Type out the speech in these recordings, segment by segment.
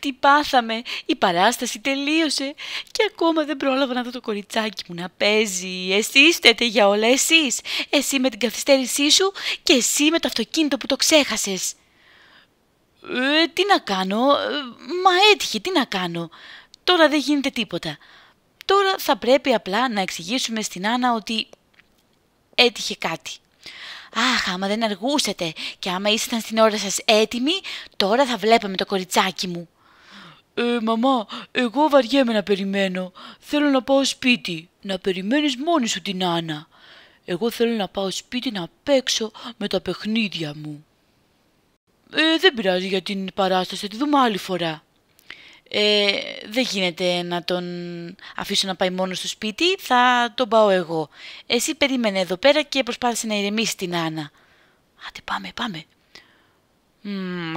Τι πάθαμε. Η παράσταση τελείωσε και ακόμα δεν πρόλαβα να δω το κοριτσάκι μου να παίζει. Εσείς είστε για όλα εσείς. Εσύ με την καθυστέρησή σου και εσύ με το αυτοκίνητο που το ξέχασες. Ε, τι να κάνω, ε, μα έτυχε, τι να κάνω. Τώρα δεν γίνεται τίποτα. Τώρα θα πρέπει απλά να εξηγήσουμε στην Άννα ότι έτυχε κάτι. Αχ, άμα δεν αργούσατε και άμα ήσασταν στην ώρα σας έτοιμοι, τώρα θα βλέπαμε το κοριτσάκι μου. «Ε, μαμά, εγώ βαριέμαι να περιμένω. Θέλω να πάω σπίτι». «Να περιμένεις μόνη σου την Άννα. Εγώ θέλω να πάω σπίτι να παίξω με τα παιχνίδια μου». «Ε, δεν πειράζει για την παράσταση, θα τη δούμε άλλη φορά». Ε, δεν πειραζει για την παρασταση τη δουμε αλλη φορα δεν γινεται να τον αφήσω να πάει μόνος στο σπίτι, θα τον πάω εγώ. Εσύ περίμενε εδώ πέρα και προσπάθησε να ηρεμήσει την Άννα. Άντε πάμε, πάμε,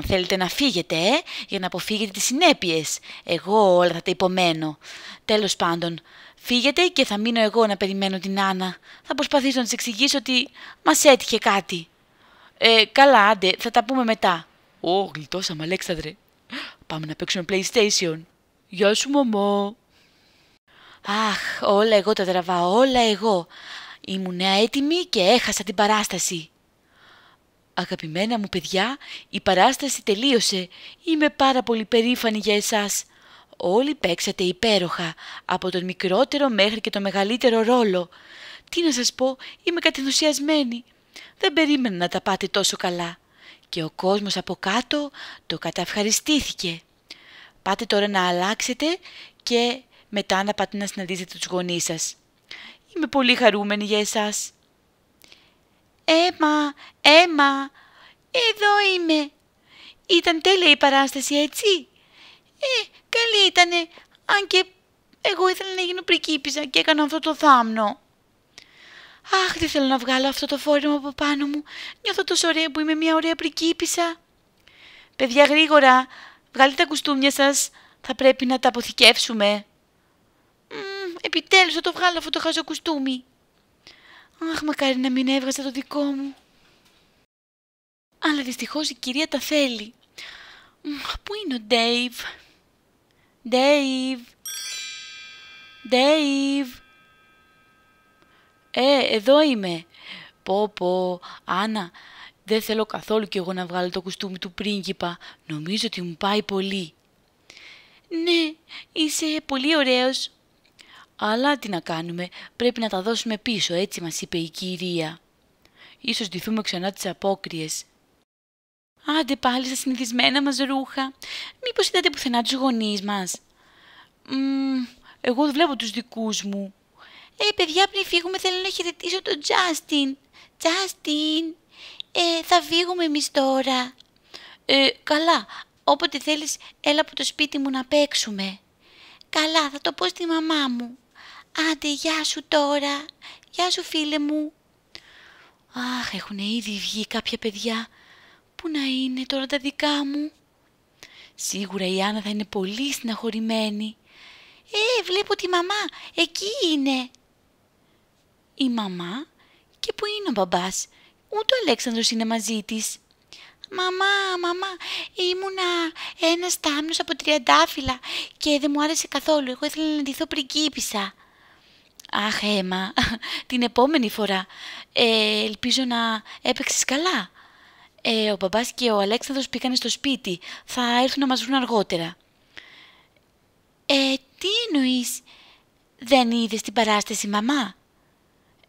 θέλετε να φύγετε, ε, για να αποφύγετε τις συνέπειες. Εγώ όλα θα τα υπομένω. Τέλος πάντων, φύγετε και θα μείνω εγώ να περιμένω την Άννα. Θα προσπαθήσω να της εξηγήσω ότι μας έτυχε κάτι. Ε, καλά, άντε, θα τα πούμε μετά. Ω, γλιτώσαμε, Αλέξανδρε. Πάμε να παίξουμε PlayStation. Γεια σου, μωμό. Αχ, όλα εγώ τα τραβάω, όλα εγώ. Ήμουν έτοιμη και έχασα την παράσταση. Αγαπημένα μου παιδιά, η παράσταση τελείωσε. Είμαι πάρα πολύ περήφανη για εσάς. Όλοι παίξατε υπέροχα, από τον μικρότερο μέχρι και τον μεγαλύτερο ρόλο. Τι να σας πω, είμαι κατενθουσιασμένη. Δεν περίμενα να τα πάτε τόσο καλά. Και ο κόσμος από κάτω το καταευχαριστήθηκε. Πάτε τώρα να αλλάξετε και μετά να πάτε να συναντήσετε τους γονείς σας. Είμαι πολύ χαρούμενη για εσάς. Έμα, έμα, εδώ είμαι. Ήταν τέλεια η παράσταση, έτσι. Ε, καλή ήτανε, αν και εγώ ήθελα να γίνω πρικίπιζα και έκανα αυτό το θάμνο. Αχ, δεν θέλω να βγάλω αυτό το φόρεμα από πάνω μου. Νιώθω τόσο ωραία που είμαι μια ωραία πρικίπισσα. Παιδιά, γρήγορα, βγάλτε τα κουστούμια σας. Θα πρέπει να τα αποθηκεύσουμε. Μ, επιτέλους θα το βγάλω αυτό το χαζό Αχ, μακάρι να μην έβγαζα το δικό μου. Αλλά δυστυχώς η κυρία τα θέλει. Πού είναι ο Ντέιβ. Ντέιβ. Ντέιβ. Ε, εδώ είμαι. Πω πω, Άννα, δεν θέλω καθόλου κι εγώ να βγάλω το κουστούμι του πρίγκιπα. Νομίζω ότι μου πάει πολύ. Ναι, είσαι πολύ ωραίος. Αλλά τι να κάνουμε, πρέπει να τα δώσουμε πίσω, έτσι μας είπε η κυρία. Ίσως ντυθούμε ξανά τις απόκριες. Άντε πάλι στα συνηθισμένα μας ρούχα. Μήπως είδατε πουθενά τους γονείς μας. Μ, εγώ βλέπω τους δικούς μου. Ε, παιδιά, πριν φύγουμε θέλω να χαιρετήσω τον Τζάστιν. Τζάστιν, ε, θα φύγουμε εμείς τώρα. Ε, καλά, όποτε θέλεις έλα από το σπίτι μου να παίξουμε. Καλά, θα το πω στη μαμά μου. «Άντε, γεια σου τώρα! Γεια σου, φίλε μου!» «Αχ, έχουν ήδη βγει κάποια παιδιά. Πού να είναι τώρα τα δικά μου!» «Σίγουρα η Άννα θα είναι πολύ συναχωρημένη!» «Ε, βλέπω τη μαμά! Εκεί είναι!» «Η μαμά και πού είναι ο μπαμπάς! Ούτε ο Αλέξανδρος είναι μαζί της!» «Μαμά, μαμά, ήμουνα ένας τάμνος από τριαντάφυλλα και δεν μου άρεσε καθόλου. Εγώ ήθελα να ντυθώ πριγκίπισσα. Αχ, αίμα, την επόμενη φορά. Ε, ελπίζω να έπαιξες καλά. Ε, ο μπαμπάς και ο Αλέξανδρος πήγαν στο σπίτι. Θα έρθουν να μας βρουν αργότερα. Ε, τι εννοείς, δεν είδες την παράσταση μαμά.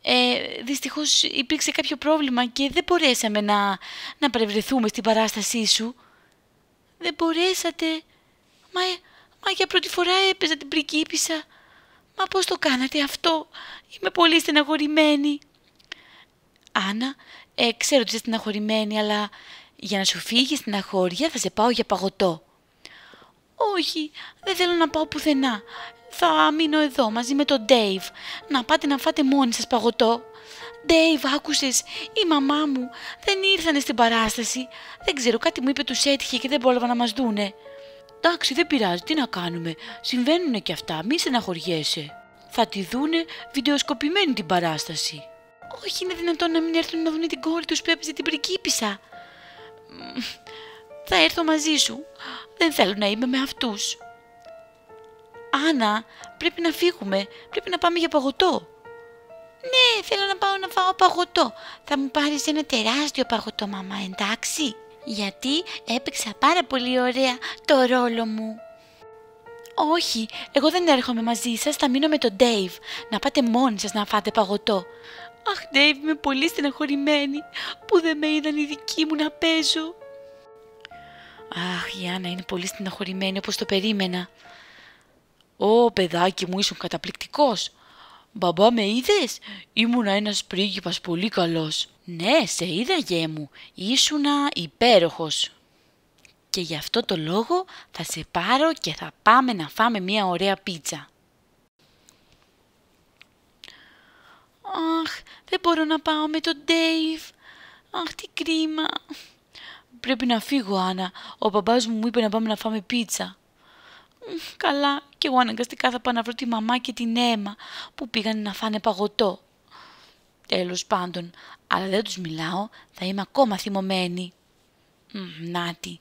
Ε, δυστυχώς υπήρξε κάποιο πρόβλημα και δεν μπορέσαμε να, να παρευρεθούμε στην παράστασή σου. Δεν μπορέσατε. Μα, για πρώτη φορά έπαιζα την πρικίπισσα». «Μα πώς το κάνατε αυτό, είμαι πολύ στεναχωρημένη». «Άννα, ε, ξέρω ότι είσαι στεναχωρημένη, αλλά για να σου φύγει στην αχώρια θα σε πάω για παγωτό». «Όχι, δεν θέλω να πάω πουθενά. Θα μείνω εδώ μαζί με τον Ντέιβ. Να πάτε να φάτε μόνοι σας παγωτό». «Ντέιβ, άκουσες, η μαμά μου δεν ήρθανε στην παράσταση. Δεν ξέρω, κάτι μου είπε τους έτυχε και δεν πρόλαβα να μας δούνε». Εντάξει, δεν πειράζει, τι να κάνουμε, Συμβαίνουν και αυτά, μη στεναχωριέσαι». Θα τη δούνε βιντεοσκοπημένη την παράσταση. «Όχι, είναι δυνατόν να μην έρθουν να δουν την κόρη τους που έπαιζε την πρικίπισσα». «Θα έρθω μαζί σου, δεν θέλω να είμαι με αυτούς». «Άννα, πρέπει να φύγουμε, πρέπει να πάμε για παγωτό». «Ναι, θέλω να πάω να φάω παγωτό. Θα μου πάρεις ένα τεράστιο παγωτό, μαμά, εντάξει» γιατί έπαιξα πάρα πολύ ωραία το ρόλο μου. «Όχι, εγώ δεν έρχομαι μαζί σας, θα μείνω με τον Ντέιβ. Να πάτε μόνοι σας να φάτε παγωτό». «Αχ, Ντέιβ, είμαι πολύ στεναχωρημένη που δεν με είδαν οι δικοί μου να παίζω». «Αχ, η Άννα είναι πολύ στεναχωρημένη όπως το περίμενα». «Ω, παιδάκι μου, ήσουν καταπληκτικός. «Μπαμπά με είδες, ήμουνα ένας πρίγκιπας πολύ καλός». «Ναι, σε είδα γέ μου, ήσουνα υπέροχος». «Και γι' αυτό το λόγο θα σε πάρω και θα πάμε να φάμε μια ωραία πίτσα». «Αχ, δεν μπορώ να πάω με τον Ντέιβ. Αχ, τι κρίμα». «Πρέπει να φύγω, Άννα. Ο μπαμπάς μου μου είπε να πάμε να φάμε πίτσα». Καλά, και εγώ αναγκαστικά θα πάω να βρω τη μαμά και την αίμα που πήγαν να φάνε παγωτό. Τέλος πάντων, αλλά δεν τους μιλάω, θα είμαι ακόμα θυμωμένη. Νάτι.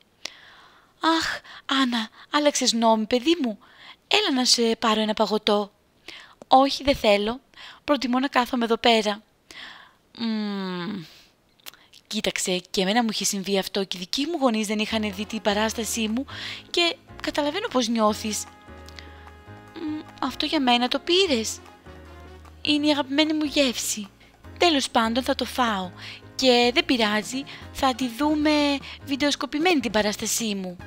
Αχ, Άννα, άλλαξες νόμι, παιδί μου. Έλα να σε πάρω ένα παγωτό. Όχι, δεν θέλω. Προτιμώ να κάθομαι εδώ πέρα. Μμμ, Κοίταξε, και εμένα μου είχε συμβεί αυτό και οι δικοί μου γονείς δεν είχαν δει την παράστασή μου και καταλαβαίνω πως νιώθεις. Αυτό για μένα το πήρες. Είναι η αγαπημένη μου γεύση. Τέλος πάντων θα το φάω και δεν πειράζει, θα τη δούμε βιντεοσκοπημένη την παράστασή μου.